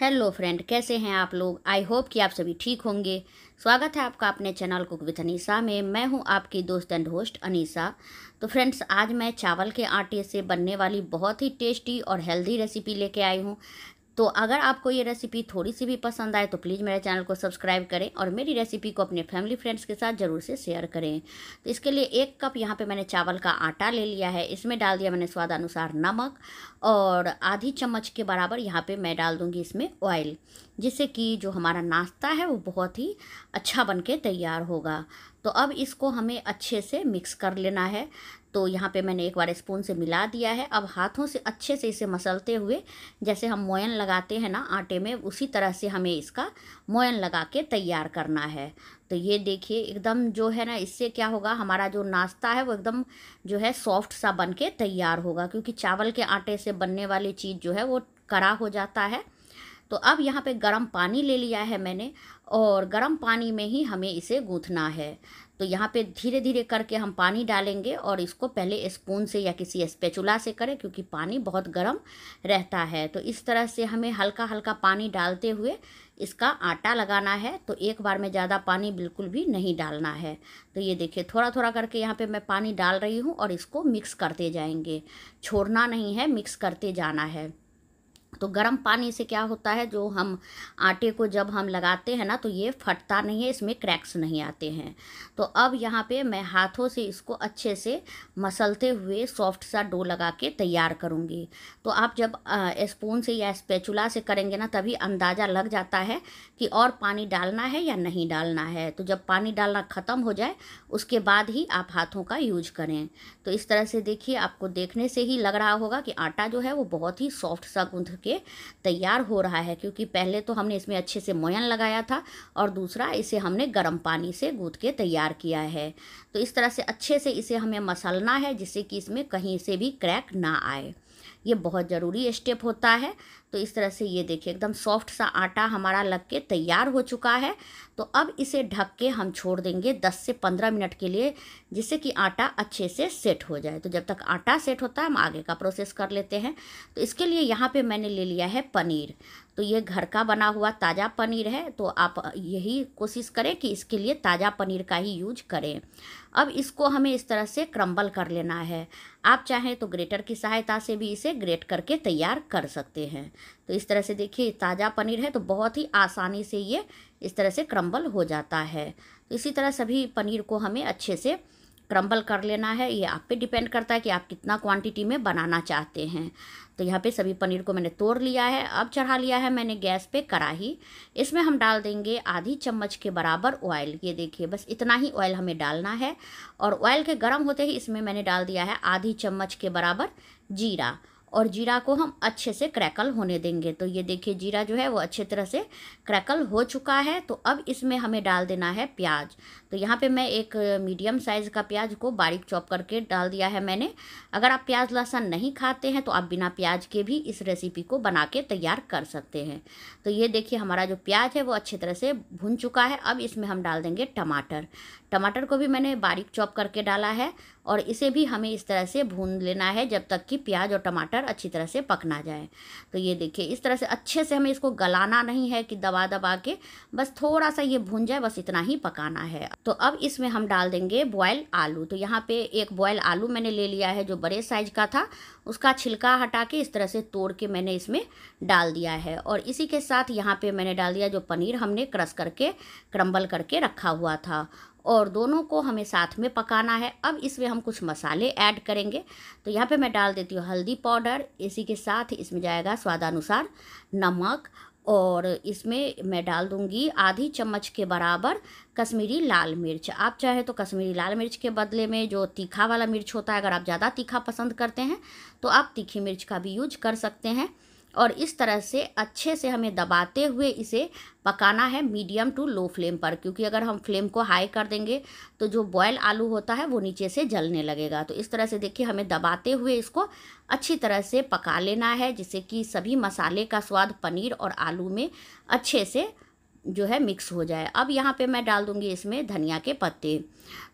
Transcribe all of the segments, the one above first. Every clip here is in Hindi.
हेलो फ्रेंड कैसे हैं आप लोग आई होप कि आप सभी ठीक होंगे स्वागत है आपका अपने चैनल कुक विथ अनीसा में मैं हूं आपकी दोस्त एंड होस्ट अनीसा तो फ्रेंड्स आज मैं चावल के आटे से बनने वाली बहुत ही टेस्टी और हेल्दी रेसिपी लेके आई हूं तो अगर आपको ये रेसिपी थोड़ी सी भी पसंद आए तो प्लीज़ मेरे चैनल को सब्सक्राइब करें और मेरी रेसिपी को अपने फैमिली फ्रेंड्स के साथ ज़रूर से शेयर करें तो इसके लिए एक कप यहाँ पे मैंने चावल का आटा ले लिया है इसमें डाल दिया मैंने स्वाद अनुसार नमक और आधी चम्मच के बराबर यहाँ पर मैं डाल दूँगी इसमें ऑयल जिससे कि जो हमारा नाश्ता है वो बहुत ही अच्छा बन के तैयार होगा तो अब इसको हमें अच्छे से मिक्स कर लेना है तो यहाँ पे मैंने एक बार स्पून से मिला दिया है अब हाथों से अच्छे से इसे मसलते हुए जैसे हम मोयन लगाते हैं ना आटे में उसी तरह से हमें इसका मोयन लगा के तैयार करना है तो ये देखिए एकदम जो है ना इससे क्या होगा हमारा जो नाश्ता है वो एकदम जो है सॉफ्ट सा बन के तैयार होगा क्योंकि चावल के आटे से बनने वाली चीज़ जो है वो कड़ा हो जाता है तो अब यहाँ पे गर्म पानी ले लिया है मैंने और गर्म पानी में ही हमें इसे गूँथना है तो यहाँ पे धीरे धीरे करके हम पानी डालेंगे और इसको पहले स्पून से या किसी स्पेचुला से करें क्योंकि पानी बहुत गर्म रहता है तो इस तरह से हमें हल्का हल्का पानी डालते हुए इसका आटा लगाना है तो एक बार में ज़्यादा पानी बिल्कुल भी नहीं डालना है तो ये देखिए थोड़ा थोड़ा करके यहाँ पे मैं पानी डाल रही हूँ और इसको मिक्स करते जाएंगे छोड़ना नहीं है मिक्स करते जाना है तो गर्म पानी से क्या होता है जो हम आटे को जब हम लगाते हैं ना तो ये फटता नहीं है इसमें क्रैक्स नहीं आते हैं तो अब यहाँ पे मैं हाथों से इसको अच्छे से मसलते हुए सॉफ्ट सा डो लगा के तैयार करूँगी तो आप जब स्पून से या स्पेचुला से करेंगे ना तभी अंदाज़ा लग जाता है कि और पानी डालना है या नहीं डालना है तो जब पानी डालना ख़त्म हो जाए उसके बाद ही आप हाथों का यूज करें तो इस तरह से देखिए आपको देखने से ही लग रहा होगा कि आटा जो है वो बहुत ही सॉफ्ट सा गूंध के तैयार हो रहा है क्योंकि पहले तो हमने इसमें अच्छे से मोयन लगाया था और दूसरा इसे हमने गर्म पानी से गूँथ के तैयार किया है तो इस तरह से अच्छे से इसे हमें मसलना है जिससे कि इसमें कहीं से भी क्रैक ना आए ये बहुत ज़रूरी स्टेप होता है तो इस तरह से ये देखिए एकदम सॉफ्ट सा आटा हमारा लग के तैयार हो चुका है तो अब इसे ढक के हम छोड़ देंगे 10 से 15 मिनट के लिए जिससे कि आटा अच्छे से सेट हो जाए तो जब तक आटा सेट होता है हम आगे का प्रोसेस कर लेते हैं तो इसके लिए यहाँ पे मैंने ले लिया है पनीर तो ये घर का बना हुआ ताज़ा पनीर है तो आप यही कोशिश करें कि इसके लिए ताज़ा पनीर का ही यूज करें अब इसको हमें इस तरह से क्रम्बल कर लेना है आप चाहें तो ग्रेटर की सहायता से भी इसे ग्रेट करके तैयार कर सकते हैं तो इस तरह से देखिए ताज़ा पनीर है तो बहुत ही आसानी से ये इस तरह से क्रम्बल हो जाता है तो इसी तरह सभी पनीर को हमें अच्छे से क्रम्बल कर लेना है ये आप पे डिपेंड करता है कि आप कितना क्वांटिटी में बनाना चाहते हैं तो यहाँ पे सभी पनीर को मैंने तोड़ लिया है अब चढ़ा लिया है मैंने गैस पे कढ़ाही इसमें हम डाल देंगे आधी चम्मच के बराबर ऑयल ये देखिए बस इतना ही ऑयल हमें डालना है और ऑयल के गर्म होते ही इसमें मैंने डाल दिया है आधी चम्मच के बराबर जीरा और जीरा को हम अच्छे से क्रैकल होने देंगे तो ये देखिए जीरा जो है वो अच्छे तरह से क्रैकल हो चुका है तो अब इसमें हमें डाल देना है प्याज तो यहाँ पे मैं एक मीडियम साइज़ का प्याज को बारीक चॉप करके डाल दिया है मैंने अगर आप प्याज लहसुन नहीं खाते हैं तो आप बिना प्याज के भी इस रेसिपी को बना के तैयार कर सकते हैं तो ये देखिए हमारा जो प्याज है वो अच्छी तरह से भुन चुका है अब इसमें हम डाल देंगे टमाटर टमाटर को भी मैंने बारीक चॉप करके डाला है और इसे भी हमें इस तरह से भून लेना है जब तक कि प्याज और टमाटर अच्छी तरह से पक ना जाए तो ये देखिए इस तरह से अच्छे से हमें इसको गलाना नहीं है कि दबा दबा के बस थोड़ा सा ये भून जाए बस इतना ही पकाना है तो अब इसमें हम डाल देंगे बॉयल आलू तो यहाँ पे एक बॉयल आलू मैंने ले लिया है जो बड़े साइज का था उसका छिलका हटा के इस तरह से तोड़ के मैंने इसमें डाल दिया है और इसी के साथ यहाँ पे मैंने डाल दिया जो पनीर हमने क्रश करके क्रम्बल करके रखा हुआ था और दोनों को हमें साथ में पकाना है अब इसमें हम कुछ मसाले ऐड करेंगे तो यहाँ पे मैं डाल देती हूँ हल्दी पाउडर इसी के साथ इसमें जाएगा स्वादानुसार नमक और इसमें मैं डाल दूँगी आधी चम्मच के बराबर कश्मीरी लाल मिर्च आप चाहे तो कश्मीरी लाल मिर्च के बदले में जो तीखा वाला मिर्च होता है अगर आप ज़्यादा तीखा पसंद करते हैं तो आप तीखी मिर्च का भी यूज कर सकते हैं और इस तरह से अच्छे से हमें दबाते हुए इसे पकाना है मीडियम टू लो फ्लेम पर क्योंकि अगर हम फ्लेम को हाई कर देंगे तो जो बॉयल आलू होता है वो नीचे से जलने लगेगा तो इस तरह से देखिए हमें दबाते हुए इसको अच्छी तरह से पका लेना है जिससे कि सभी मसाले का स्वाद पनीर और आलू में अच्छे से जो है मिक्स हो जाए अब यहाँ पे मैं डाल दूँगी इसमें धनिया के पत्ते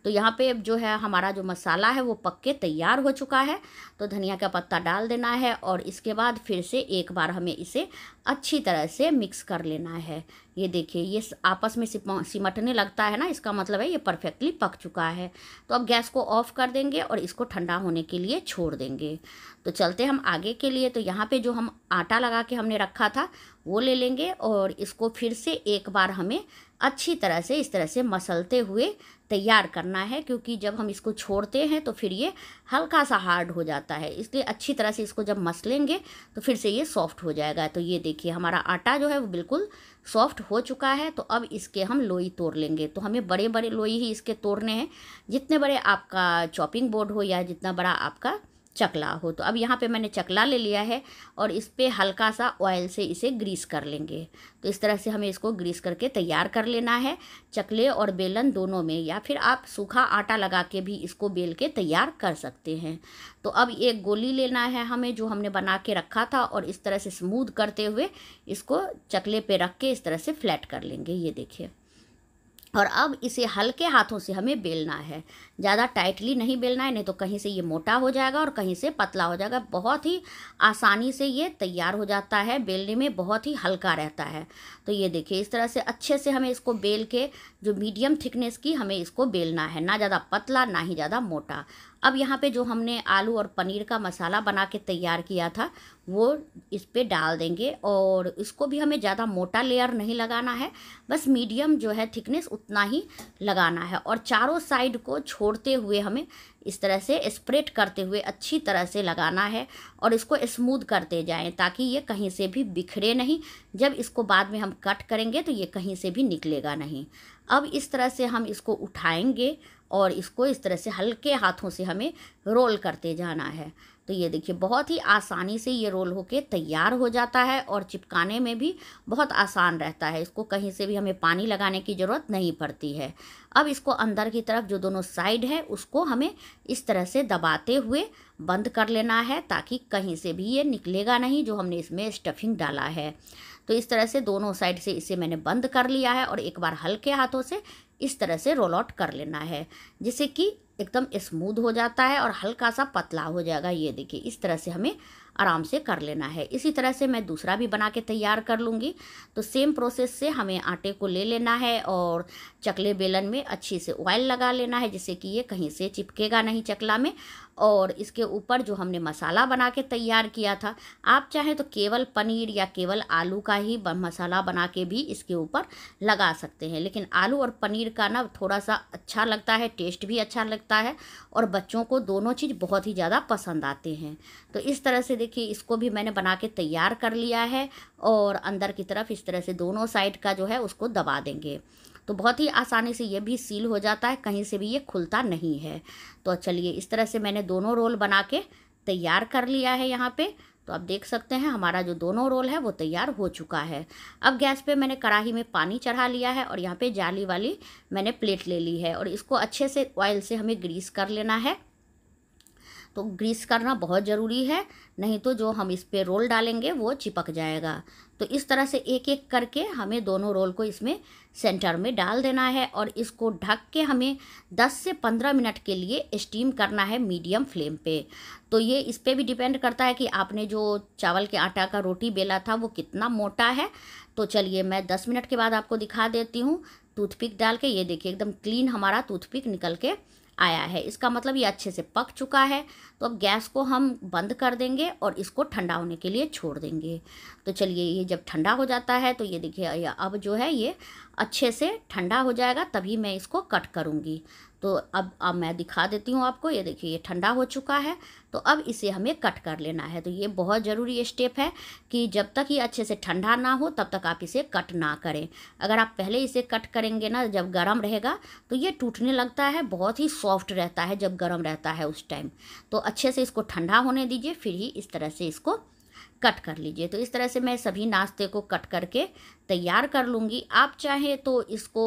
तो यहाँ पे जो है हमारा जो मसाला है वो पक के तैयार हो चुका है तो धनिया का पत्ता डाल देना है और इसके बाद फिर से एक बार हमें इसे अच्छी तरह से मिक्स कर लेना है ये देखिए ये आपस में सिमटने लगता है ना इसका मतलब है ये परफेक्टली पक चुका है तो अब गैस को ऑफ कर देंगे और इसको ठंडा होने के लिए छोड़ देंगे तो चलते हम आगे के लिए तो यहाँ पे जो हम आटा लगा के हमने रखा था वो ले लेंगे और इसको फिर से एक बार हमें अच्छी तरह से इस तरह से मसलते हुए तैयार करना है क्योंकि जब हम इसको छोड़ते हैं तो फिर ये हल्का सा हार्ड हो जाता है इसलिए अच्छी तरह से इसको जब मसलेंगे तो फिर से ये सॉफ्ट हो जाएगा तो ये देखिए हमारा आटा जो है वो बिल्कुल सॉफ्ट हो चुका है तो अब इसके हम लोई तोड़ लेंगे तो हमें बड़े बड़े लोई ही इसके तोड़ने हैं जितने बड़े आपका चॉपिंग बोर्ड हो या जितना बड़ा आपका चकला हो तो अब यहाँ पे मैंने चकला ले लिया है और इस पर हल्का सा ऑयल से इसे ग्रीस कर लेंगे तो इस तरह से हमें इसको ग्रीस करके तैयार कर लेना है चकले और बेलन दोनों में या फिर आप सूखा आटा लगा के भी इसको बेल के तैयार कर सकते हैं तो अब एक गोली लेना है हमें जो हमने बना के रखा था और इस तरह से स्मूद करते हुए इसको चकले पर रख के इस तरह से फ्लैट कर लेंगे ये देखिए और अब इसे हल्के हाथों से हमें बेलना है ज़्यादा टाइटली नहीं बेलना है नहीं तो कहीं से ये मोटा हो जाएगा और कहीं से पतला हो जाएगा बहुत ही आसानी से ये तैयार हो जाता है बेलने में बहुत ही हल्का रहता है तो ये देखिए इस तरह से अच्छे से हमें इसको बेल के जो मीडियम थिकनेस की हमें इसको बेलना है ना ज़्यादा पतला ना ही ज़्यादा मोटा अब यहाँ पे जो हमने आलू और पनीर का मसाला बना के तैयार किया था वो इस पर डाल देंगे और इसको भी हमें ज़्यादा मोटा लेयर नहीं लगाना है बस मीडियम जो है थिकनेस उतना ही लगाना है और चारों साइड को छोड़ते हुए हमें इस तरह से स्प्रेड करते हुए अच्छी तरह से लगाना है और इसको स्मूद करते जाएं ताकि ये कहीं से भी बिखरे नहीं जब इसको बाद में हम कट करेंगे तो ये कहीं से भी निकलेगा नहीं अब इस तरह से हम इसको उठाएँगे और इसको इस तरह से हल्के हाथों से हमें रोल करते जाना है तो ये देखिए बहुत ही आसानी से ये रोल होके तैयार हो जाता है और चिपकाने में भी बहुत आसान रहता है इसको कहीं से भी हमें पानी लगाने की ज़रूरत नहीं पड़ती है अब इसको अंदर की तरफ जो दोनों साइड है उसको हमें इस तरह से दबाते हुए बंद कर लेना है ताकि कहीं से भी ये निकलेगा नहीं जो हमने इसमें स्टफिंग डाला है तो इस तरह से दोनों साइड से इसे मैंने बंद कर लिया है और एक बार हल्के हाथों से इस तरह से रोल आउट कर लेना है जिससे कि एकदम स्मूद हो जाता है और हल्का सा पतला हो जाएगा ये देखिए इस तरह से हमें आराम से कर लेना है इसी तरह से मैं दूसरा भी बना के तैयार कर लूँगी तो सेम प्रोसेस से हमें आटे को ले लेना है और चकले बेलन में अच्छे से ऑयल लगा लेना है जिससे कि ये कहीं से चिपकेगा नहीं चकला में और इसके ऊपर जो हमने मसाला बना के तैयार किया था आप चाहें तो केवल पनीर या केवल आलू का ही मसाला बना के भी इसके ऊपर लगा सकते हैं लेकिन आलू और पनीर का ना थोड़ा सा अच्छा लगता है टेस्ट भी अच्छा लगता है और बच्चों को दोनों चीज़ बहुत ही ज़्यादा पसंद आते हैं तो इस तरह से कि इसको भी मैंने बना के तैयार कर लिया है और अंदर की तरफ इस तरह से दोनों साइड का जो है उसको दबा देंगे तो बहुत ही आसानी से ये भी सील हो जाता है कहीं से भी ये खुलता नहीं है तो चलिए इस तरह से मैंने दोनों रोल बना के तैयार कर लिया है यहाँ पे तो आप देख सकते हैं हमारा जो दोनों रोल है वो तैयार हो चुका है अब गैस पे मैंने कढ़ाही में पानी चढ़ा लिया है और यहाँ पे जाली वाली मैंने प्लेट ले ली है और इसको अच्छे से ऑयल से हमें ग्रीस कर लेना है तो ग्रीस करना बहुत ज़रूरी है नहीं तो जो हम इस पर रोल डालेंगे वो चिपक जाएगा तो इस तरह से एक एक करके हमें दोनों रोल को इसमें सेंटर में डाल देना है और इसको ढक के हमें 10 से 15 मिनट के लिए स्टीम करना है मीडियम फ्लेम पे तो ये इस पर भी डिपेंड करता है कि आपने जो चावल के आटा का रोटी बेला था वो कितना मोटा है तो चलिए मैं 10 मिनट के बाद आपको दिखा देती हूँ टूथपिक डाल के ये देखिए एकदम क्लीन हमारा टूथपिक निकल के आया है इसका मतलब ये अच्छे से पक चुका है तो अब गैस को हम बंद कर देंगे और इसको ठंडा होने के लिए छोड़ देंगे तो चलिए ये जब ठंडा हो जाता है तो ये देखिए अब जो है ये अच्छे से ठंडा हो जाएगा तभी मैं इसको कट करूँगी तो अब अब मैं दिखा देती हूँ आपको ये देखिए ये ठंडा हो चुका है तो अब इसे हमें कट कर लेना है तो ये बहुत ज़रूरी स्टेप है कि जब तक ये अच्छे से ठंडा ना हो तब तक आप इसे कट ना करें अगर आप पहले इसे कट करेंगे ना जब गर्म रहेगा तो ये टूटने लगता है बहुत ही सॉफ्ट रहता है जब गर्म रहता है उस टाइम तो अच्छे से इसको ठंडा होने दीजिए फिर ही इस तरह से इसको कट कर लीजिए तो इस तरह से मैं सभी नाश्ते को कट करके तैयार कर लूँगी आप चाहें तो इसको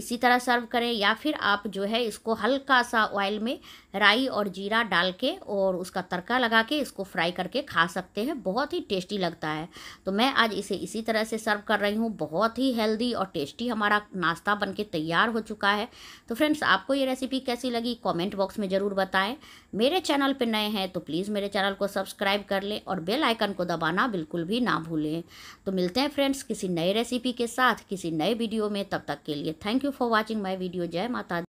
इसी तरह सर्व करें या फिर आप जो है इसको हल्का सा ऑयल में राई और जीरा डाल के और उसका तड़का लगा के इसको फ्राई करके खा सकते हैं बहुत ही टेस्टी लगता है तो मैं आज इसे इसी तरह से सर्व कर रही हूँ बहुत ही हेल्दी और टेस्टी हमारा नाश्ता बन के तैयार हो चुका है तो फ्रेंड्स आपको ये रेसिपी कैसी लगी कॉमेंट बॉक्स में ज़रूर बताएँ मेरे चैनल पर नए हैं तो प्लीज़ मेरे चैनल को सब्सक्राइब कर लें और बेल आइकन को दबाना बिल्कुल भी ना भूलें तो मिलते हैं फ्रेंड्स किसी नए रेसिपी के साथ किसी नए वीडियो में तब तक के लिए thank you for watching my video जय माता